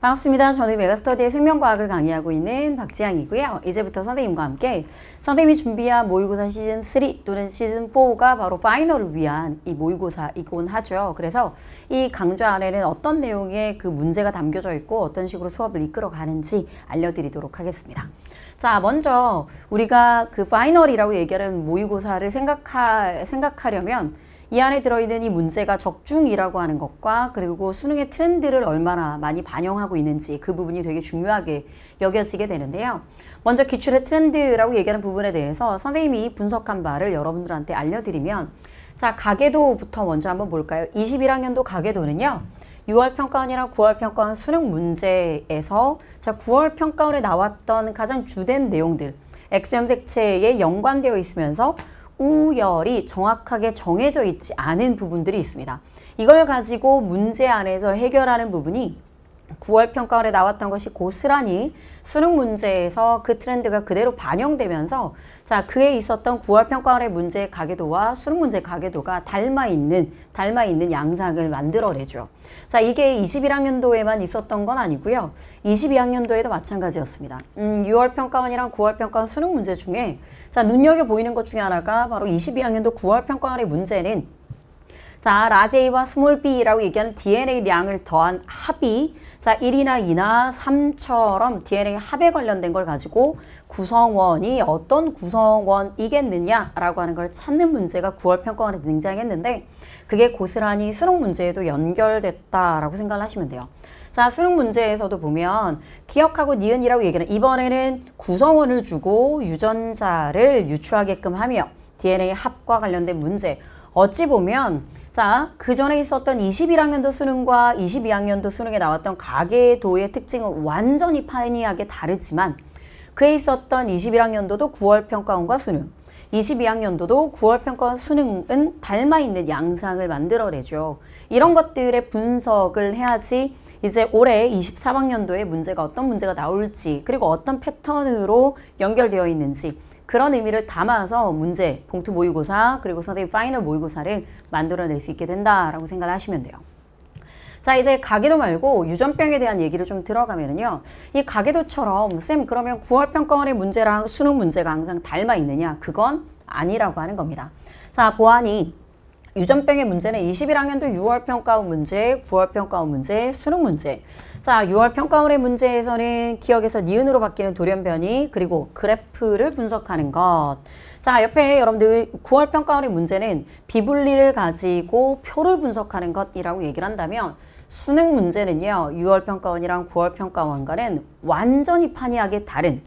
반갑습니다. 저는 메가스터디의 생명과학을 강의하고 있는 박지향이고요. 이제부터 선생님과 함께 선생님이 준비한 모의고사 시즌 3 또는 시즌 4가 바로 파이널을 위한 이 모의고사이곤 하죠. 그래서 이 강좌 안에는 어떤 내용의 그 문제가 담겨져 있고 어떤 식으로 수업을 이끌어 가는지 알려드리도록 하겠습니다. 자, 먼저 우리가 그 파이널이라고 얘기하는 모의고사를 생각하, 생각하려면 이 안에 들어있는 이 문제가 적중이라고 하는 것과 그리고 수능의 트렌드를 얼마나 많이 반영하고 있는지 그 부분이 되게 중요하게 여겨지게 되는데요. 먼저 기출의 트렌드라고 얘기하는 부분에 대해서 선생님이 분석한 바를 여러분들한테 알려드리면 자 가계도부터 먼저 한번 볼까요? 21학년도 가계도는요. 6월 평가원이랑 9월 평가원 수능 문제에서 자 9월 평가원에 나왔던 가장 주된 내용들 엑스염색체에 연관되어 있으면서 우열이 정확하게 정해져 있지 않은 부분들이 있습니다. 이걸 가지고 문제 안에서 해결하는 부분이 9월 평가원에 나왔던 것이 고스란히 수능 문제에서 그 트렌드가 그대로 반영되면서 자 그에 있었던 9월 평가원의 문제 가계도와 수능 문제 가계도가 닮아 있는 닮아 있는 양상을 만들어내죠. 자 이게 21학년도에만 있었던 건 아니고요. 22학년도에도 마찬가지였습니다. 음, 6월 평가원이랑 9월 평가원 수능 문제 중에 자 눈여겨 보이는 것 중에 하나가 바로 22학년도 9월 평가원의 문제는 자, 라제이와 스몰 b라고 얘기하는 DNA량을 더한 합이 자, 1이나 2나 3처럼 DNA 합에 관련된 걸 가지고 구성원이 어떤 구성원이겠느냐라고 하는 걸 찾는 문제가 9월 평가원에 등장했는데 그게 고스란히 수능 문제에도 연결됐다라고 생각을 하시면 돼요. 자, 수능 문제에서도 보면 기억하고 니은이라고 얘기하는 이번에는 구성원을 주고 유전자를 유추하게끔 하며 DNA 합과 관련된 문제 어찌 보면 자, 그 전에 있었던 21학년도 수능과 22학년도 수능에 나왔던 가계도의 특징은 완전히 판이하게 다르지만 그에 있었던 21학년도도 9월 평가원과 수능, 22학년도도 9월 평가원 수능은 닮아있는 양상을 만들어내죠. 이런 것들의 분석을 해야지 이제 올해 23학년도에 문제가 어떤 문제가 나올지 그리고 어떤 패턴으로 연결되어 있는지 그런 의미를 담아서 문제, 봉투 모의고사, 그리고 선생님 파이널 모의고사를 만들어낼 수 있게 된다라고 생각을 하시면 돼요. 자 이제 가계도 말고 유전병에 대한 얘기를 좀들어가면요이 가계도처럼 쌤 그러면 9월 평가원의 문제랑 수능 문제가 항상 닮아 있느냐 그건 아니라고 하는 겁니다 자 보안이 유전병의 문제는 21학년도 6월 평가원 문제, 9월 평가원 문제, 수능 문제. 자, 6월 평가원의 문제에서는 기억에서 니은으로 바뀌는 돌연변이 그리고 그래프를 분석하는 것. 자, 옆에 여러분들 9월 평가원의 문제는 비분리를 가지고 표를 분석하는 것이라고 얘기를 한다면 수능 문제는요. 6월 평가원이랑 9월 평가원과는 완전히 판이하게 다른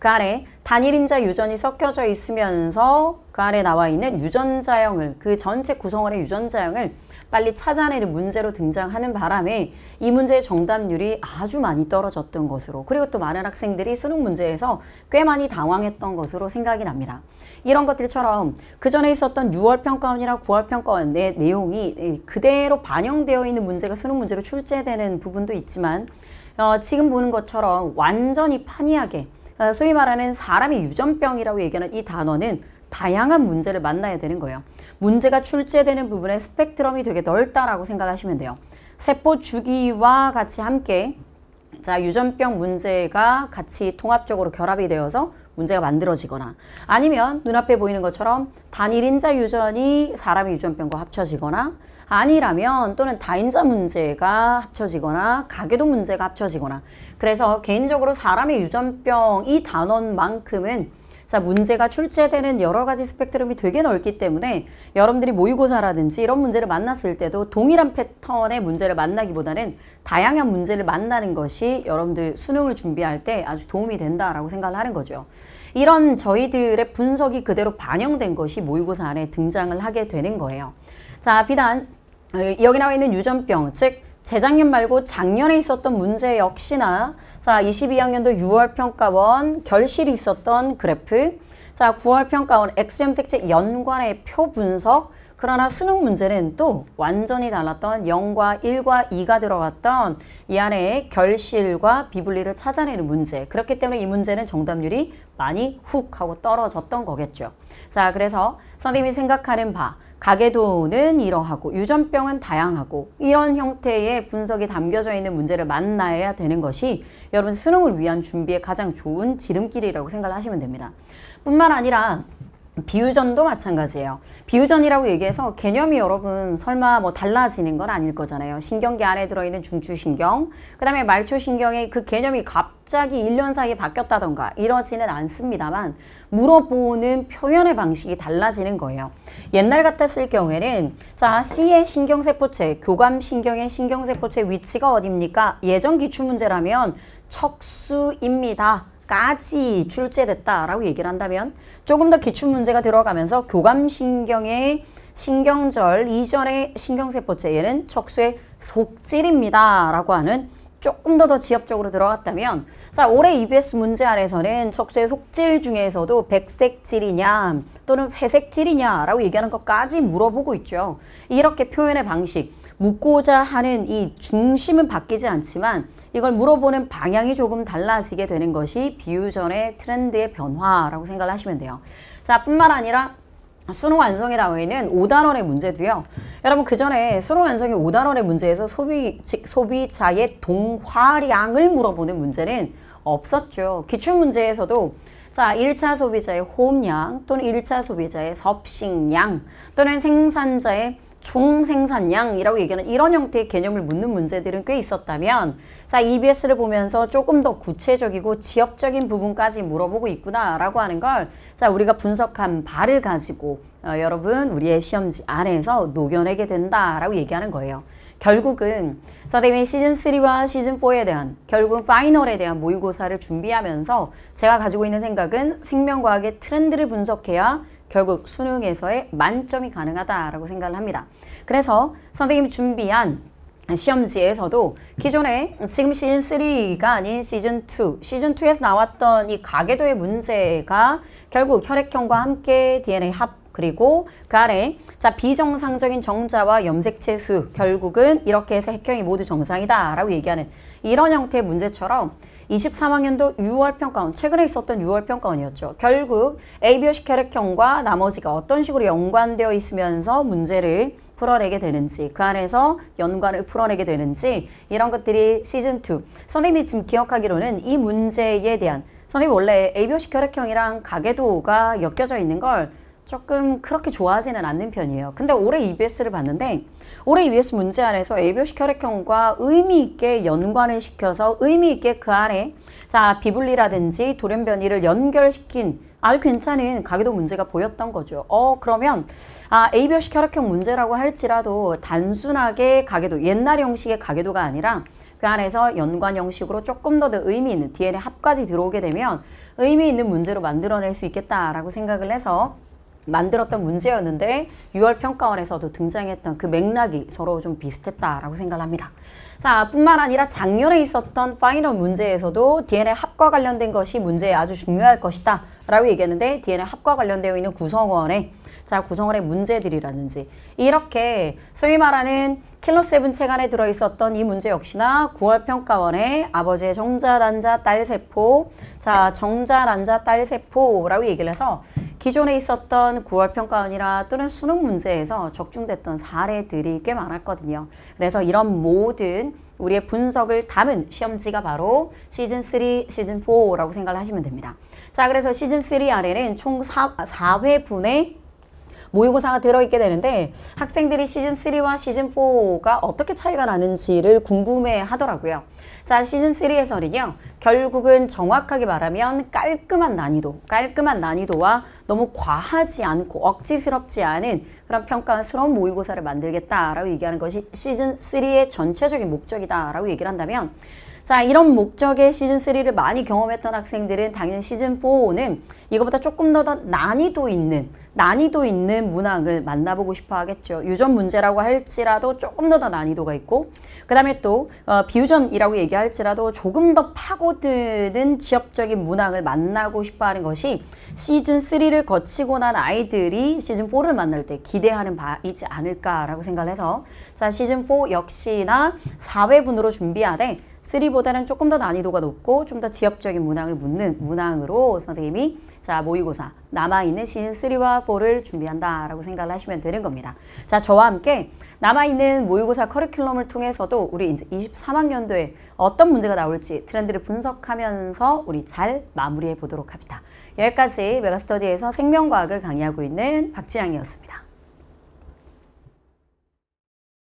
그 아래 단일인자 유전이 섞여져 있으면서 그 아래 나와 있는 유전자형을 그 전체 구성원의 유전자형을 빨리 찾아내는 문제로 등장하는 바람에 이 문제의 정답률이 아주 많이 떨어졌던 것으로 그리고 또 많은 학생들이 수능 문제에서 꽤 많이 당황했던 것으로 생각이 납니다. 이런 것들처럼 그 전에 있었던 6월 평가원이나 9월 평가원의 내용이 그대로 반영되어 있는 문제가 수능 문제로 출제되는 부분도 있지만 어, 지금 보는 것처럼 완전히 판이하게 어, 소위 말하는 사람이 유전병이라고 얘기하는 이 단어는 다양한 문제를 만나야 되는 거예요. 문제가 출제되는 부분의 스펙트럼이 되게 넓다라고 생각하시면 돼요. 세포 주기와 같이 함께 자 유전병 문제가 같이 통합적으로 결합이 되어서 문제가 만들어지거나 아니면 눈앞에 보이는 것처럼 단일인자 유전이 사람의 유전병과 합쳐지거나 아니라면 또는 다인자 문제가 합쳐지거나 가계도 문제가 합쳐지거나 그래서 개인적으로 사람의 유전병 이 단원만큼은 자 문제가 출제되는 여러 가지 스펙트럼이 되게 넓기 때문에 여러분들이 모의고사라든지 이런 문제를 만났을 때도 동일한 패턴의 문제를 만나기보다는 다양한 문제를 만나는 것이 여러분들 수능을 준비할 때 아주 도움이 된다라고 생각을 하는 거죠. 이런 저희들의 분석이 그대로 반영된 것이 모의고사 안에 등장을 하게 되는 거예요. 자 비단 어, 여기 나와 있는 유전병 즉 재작년 말고 작년에 있었던 문제 역시나 자 22학년도 6월 평가원 결실이 있었던 그래프 자 9월 평가원 XM 색채 연관의 표 분석 그러나 수능 문제는 또 완전히 달랐던 0과 1과 2가 들어갔던 이 안에 결실과 비분리를 찾아내는 문제 그렇기 때문에 이 문제는 정답률이 많이 훅 하고 떨어졌던 거겠죠. 자 그래서 선생님이 생각하는 바 가계도는 이러하고 유전병은 다양하고 이런 형태의 분석이 담겨져 있는 문제를 만나야 되는 것이 여러분 수능을 위한 준비에 가장 좋은 지름길이라고 생각하시면 됩니다. 뿐만 아니라 비유전도 마찬가지예요. 비유전이라고 얘기해서 개념이 여러분 설마 뭐 달라지는 건 아닐 거잖아요. 신경계 안에 들어있는 중추신경, 그 다음에 말초신경의 그 개념이 갑자기 1년 사이에 바뀌었다던가 이러지는 않습니다만 물어보는 표현의 방식이 달라지는 거예요. 옛날 같았을 경우에는 자 C의 신경세포체, 교감신경의 신경세포체 위치가 어딥니까? 예전 기출문제라면 척수입니다. 까지 출제됐다라고 얘기를 한다면 조금 더 기출 문제가 들어가면서 교감신경의 신경절 이전의 신경세포체 얘는 척수의 속질입니다 라고 하는 조금 더 더 지엽적으로 들어갔다면 자 올해 EBS 문제 안에서는 척수의 속질 중에서도 백색질이냐 또는 회색질이냐 라고 얘기하는 것까지 물어보고 있죠 이렇게 표현의 방식 묻고자 하는 이 중심은 바뀌지 않지만 이걸 물어보는 방향이 조금 달라지게 되는 것이 비유전의 트렌드의 변화라고 생각을 하시면 돼요. 자 뿐만 아니라 수능 완성에 나와있는 5단원의 문제도요. 여러분 그 전에 수능 완성의 5단원의 문제에서 소비, 즉 소비자의 동화량을 물어보는 문제는 없었죠. 기출문제에서도 자, 1차 소비자의 호흡량 또는 1차 소비자의 섭식량 또는 생산자의 총생산량이라고 얘기하는 이런 형태의 개념을 묻는 문제들은 꽤 있었다면 자 EBS를 보면서 조금 더 구체적이고 지역적인 부분까지 물어보고 있구나라고 하는 걸자 우리가 분석한 바를 가지고 어, 여러분 우리의 시험지 안에서 녹여내게 된다라고 얘기하는 거예요. 결국은 사대미 시즌3와 시즌4에 대한 결국 파이널에 대한 모의고사를 준비하면서 제가 가지고 있는 생각은 생명과학의 트렌드를 분석해야 결국 수능에서의 만점이 가능하다라고 생각을 합니다. 그래서 선생님이 준비한 시험지에서도 기존에 지금 시즌3가 아닌 시즌2, 시즌2에서 나왔던 이 가계도의 문제가 결국 혈액형과 함께 DNA 합 그리고 그 아래 자 비정상적인 정자와 염색체 수 결국은 이렇게 해서 핵형이 모두 정상이다 라고 얘기하는 이런 형태의 문제처럼 23학년도 6월 평가원 최근에 있었던 6월 평가원이었죠. 결국 ABOC 혈액형과 나머지가 어떤 식으로 연관되어 있으면서 문제를 풀어내게 되는지 그 안에서 연관을 풀어내게 되는지 이런 것들이 시즌2 선생님이 지금 기억하기로는 이 문제에 대한 선생님 원래 ABOC 혈액형이랑 가계도가 엮여져 있는 걸 조금 그렇게 좋아하지는 않는 편이에요. 근데 올해 EBS를 봤는데 올해 EBS 문제 안에서 ABO식 혈액형과 의미 있게 연관을 시켜서 의미 있게 그 안에 자비블리라든지 돌연변이를 연결시킨 아주 괜찮은 가계도 문제가 보였던 거죠. 어 그러면 아 ABO식 혈액형 문제라고 할지라도 단순하게 가계도 옛날 형식의 가계도가 아니라 그 안에서 연관 형식으로 조금 더 의미 있는 DNA 합까지 들어오게 되면 의미 있는 문제로 만들어낼 수 있겠다라고 생각을 해서 만들었던 문제였는데 6월 평가원에서도 등장했던 그 맥락이 서로 좀 비슷했다라고 생각합니다. 자, 뿐만 아니라 작년에 있었던 파이널 문제에서도 DNA 합과 관련된 것이 문제에 아주 중요할 것이다 라고 얘기했는데 DNA 합과 관련되어 있는 구성원의 자 구성원의 문제들이라든지 이렇게 소위 말하는 킬러세븐체간에 들어있었던 이 문제 역시나 구월 평가원의 아버지의 정자란자 딸세포 자 정자란자 딸세포라고 얘기를 해서 기존에 있었던 구월 평가원이나 또는 수능 문제에서 적중됐던 사례들이 꽤 많았거든요. 그래서 이런 모든 우리의 분석을 담은 시험지가 바로 시즌3, 시즌4라고 생각을 하시면 됩니다. 자, 그래서 시즌3 아래는 총 4, 4회분의 모의고사가 들어있게 되는데 학생들이 시즌3와 시즌4가 어떻게 차이가 나는지를 궁금해 하더라고요. 자, 시즌3에서는요. 결국은 정확하게 말하면 깔끔한 난이도, 깔끔한 난이도와 너무 과하지 않고 억지스럽지 않은 그런 평가스러운 모의고사를 만들겠다라고 얘기하는 것이 시즌3의 전체적인 목적이다라고 얘기를 한다면 자 이런 목적의 시즌3를 많이 경험했던 학생들은 당연히 시즌4는 이거보다 조금 더, 더 난이도 있는 난이도 있는 문항을 만나보고 싶어 하겠죠. 유전 문제라고 할지라도 조금 더, 더 난이도가 있고 그 다음에 또 어, 비유전이라고 라고 얘기할지라도 조금 더 파고드는 지역적인 문학을 만나고 싶어 하는 것이 시즌3를 거치고 난 아이들이 시즌4를 만날 때 기대하는 바이지 않을까라고 생각을 해서 자 시즌4 역시나 4회분으로 준비하되 3보다는 조금 더 난이도가 높고 좀 더 지역적인 문항을 묻는 문항으로 선생님이 자 모의고사 남아있는 시즌 3와 4를 준비한다라고 생각을 하시면 되는 겁니다. 자 저와 함께 남아있는 모의고사 커리큘럼을 통해서도 우리 이제 23학년도에 어떤 문제가 나올지 트렌드를 분석하면서 우리 잘 마무리해 보도록 합니다. 여기까지 메가스터디에서 생명과학을 강의하고 있는 박지향이었습니다.